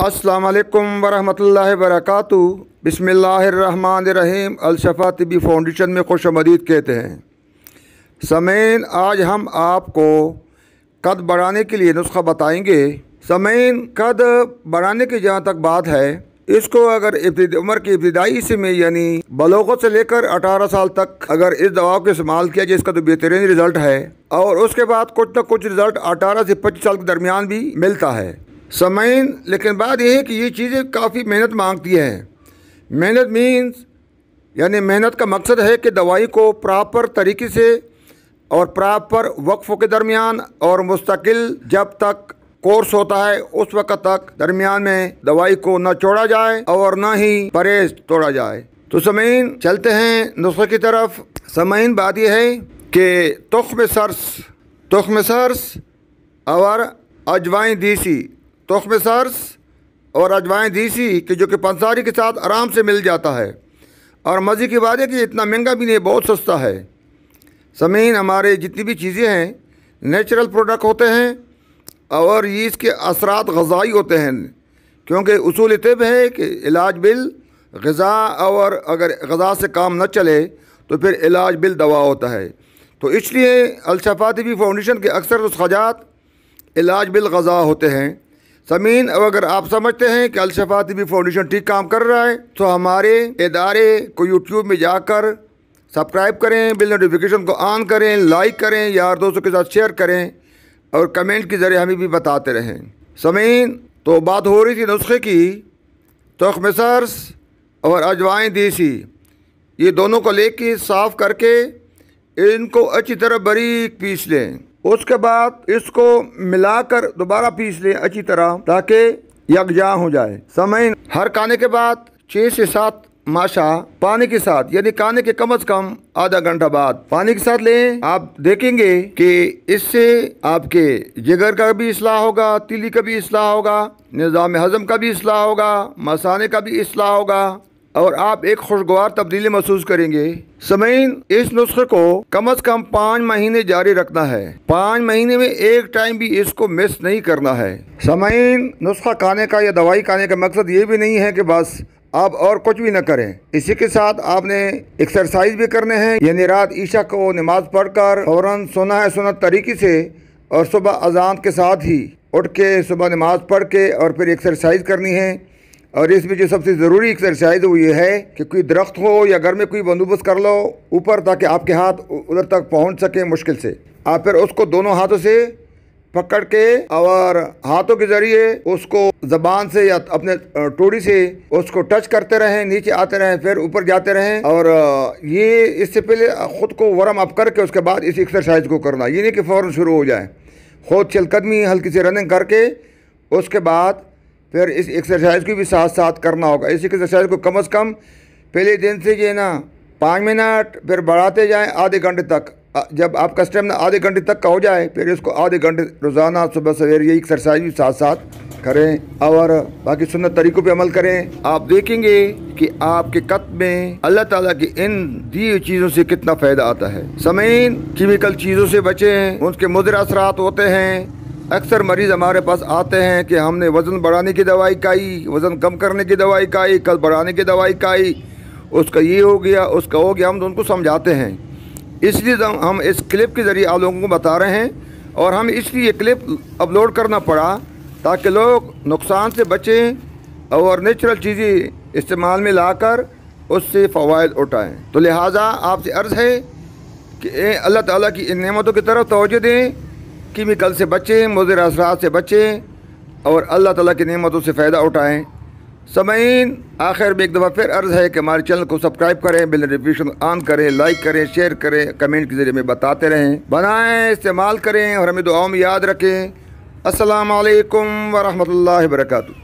अस्सलाम वालेकुम वरहमतुल्लाहि रहीम बिस्मिल्लाहिर्रहमानिर्रहीम अलशफ़ा तबी फाउंडेशन में खुश आमदीद कहते हैं समैन आज हम आपको कद बढ़ाने के लिए नुस्खा बताएंगे समैन कद बढ़ाने की जहाँ तक बात है इसको अगर उम्र की इब्तदाई से में यानी बलोगत से लेकर 18 साल तक अगर इस दवा को इस्तेमाल किया जाए इसका तो बेहतरीन रिजल्ट है और उसके बाद कुछ न कुछ रिजल्ट 18 से 25 साल के दरमियान भी मिलता है समय लेकिन बात यह है कि ये चीज़ें काफ़ी मेहनत मांगती हैं मेहनत मीन्स यानी मेहनत का मकसद है कि दवाई को प्रॉपर तरीके से और प्रॉपर वक्फ के दरमियान और मुस्तकिल जब तक कोर्स होता है उस वक्त तक दरमियान में दवाई को न छोड़ा जाए और न ही परहेज तोड़ा जाए तो समीन चलते हैं नुस्खे की तरफ समीन बात यह है कि तुख्म सर्स में सर्स और अजवाइन दीसी तोखम सर्स और अजवाइन दीसी कि जो कि पंसारी के साथ आराम से मिल जाता है और मज़े की बात है कि इतना महंगा भी नहीं बहुत सस्ता है समीन हमारे जितनी भी चीज़ें हैं नेचुरल प्रोडक्ट होते हैं और ये इसके असरात गज़ाई होते हैं क्योंकि उसूल तब है कि इलाज बिल गज़ा और अगर गज़ा से काम न चले तो फिर इलाज बिल दवा होता है तो इसलिए अलशफातवी फाउंडेशन के अक्सर खजात इलाज बिल गज़ा होते हैं समीन अब अगर आप समझते हैं कि अलशफा तबी फाउंडेशन ठीक काम कर रहा है तो हमारे इदारे को यूट्यूब में जाकर सब्सक्राइब करें बिल नोटिफिकेशन को ऑन करें लाइक करें यार दोस्तों के साथ शेयर करें और कमेंट के ज़रिए हमें भी बताते रहें समीन तो बात हो रही थी नुस्खे की तो मिसर्स और अजवाइन देसी ये दोनों को लेके साफ़ करके इनको अच्छी तरह बरीक पीस लें उसके बाद इसको मिलाकर दोबारा पीस लें अच्छी तरह ताकि यकजा हो जाए समय हर काने के बाद छः से सात माशा पानी के साथ यानी काने के कम से कम आधा घंटा बाद पानी के साथ लें आप देखेंगे कि इससे आपके जिगर का भी इसलाह होगा तिली का भी इसलाह होगा निज़ाम हजम का भी इसलाह होगा मसाने का भी इसलाह होगा और आप एक खुशगवार तब्दीली महसूस करेंगे समय इस नुस्खे को कम अज कम पाँच महीने जारी रखना है पाँच महीने में एक टाइम भी इसको मिस नहीं करना है समय नुस्खा खाने का या दवाई खाने का मकसद ये भी नहीं है कि बस आप और कुछ भी न करें इसी के साथ आपने एक्सरसाइज भी करने हैं यानी रात ईशा को नमाज पढ़कर फौरन सोना है सोना तरीके से और सुबह अजान के साथ ही उठ के सुबह नमाज पढ़ के और फिर एक्सरसाइज करनी है और इसमें जो सबसे ज़रूरी एक्सरसाइज वो ये है कि कोई दरख्त हो या घर में कोई बंदोबस्त कर लो ऊपर ताकि आपके हाथ उधर तक पहुंच सके मुश्किल से आप फिर उसको दोनों हाथों से पकड़ के और हाथों के जरिए उसको जबान से या अपने टोड़ी से उसको टच करते रहें नीचे आते रहें फिर ऊपर जाते रहें और ये इससे पहले खुद को वर्म अप करके उसके बाद इस एक्सरसाइज को करना ये नहीं कि फ़ौरन शुरू हो जाए खुद चलकदमी हल्की सी रनिंग करके उसके बाद फिर इस एक्सरसाइज को भी साथ साथ करना होगा इस एक्सरसाइज को कम अज़ कम पहले दिन से जो है ना पाँच मिनट फिर बढ़ाते जाएं आधे घंटे तक जब आपका स्टेमिना आधे घंटे तक का हो जाए फिर इसको आधे घंटे रोज़ाना सुबह सवेरे ये एक्सरसाइज भी साथ साथ करें और बाकी सुन्नत तरीक़ों पे अमल करें आप देखेंगे कि आपके कत में अल्लाह ताला की इन दी हुई चीज़ों से कितना फ़ायदा आता है समीन केमिकल चीज़ों से बचें उनके मुजर असरात होते हैं अक्सर मरीज़ हमारे पास आते हैं कि हमने वज़न बढ़ाने की दवाई खाई वज़न कम करने की दवाई खाई कल बढ़ाने की दवाई खाई उसका ये हो गया उसका हो गया हम तो उनको समझाते हैं इसलिए तो हम इस क्लिप के ज़रिए आप लोगों को बता रहे हैं और हम इसलिए ये क्लिप अपलोड करना पड़ा ताकि लोग नुकसान से बचें और नेचुरल चीज़ें इस्तेमाल में लाकर उससे फ़वाद उठाएँ तो लिहाजा आपसे अर्ज़ है कि अल्लाह ताला की इन नेमतों की तरफ तोजह दें कीमिकल से बचें मुजर असरा से बचें और अल्लाह ताला की नियमतों से फ़ायदा उठाएं समीन आखिर में एक दफ़ा फिर अर्ज़ है कि हमारे चैनल को सब्सक्राइब करें बिल नोटिफिकेशन ऑन करें लाइक करें शेयर करें कमेंट के ज़रिए में बताते रहें बनाएं इस्तेमाल करें और हमें दुआओं में याद रखें असलकम वरहमल वर्का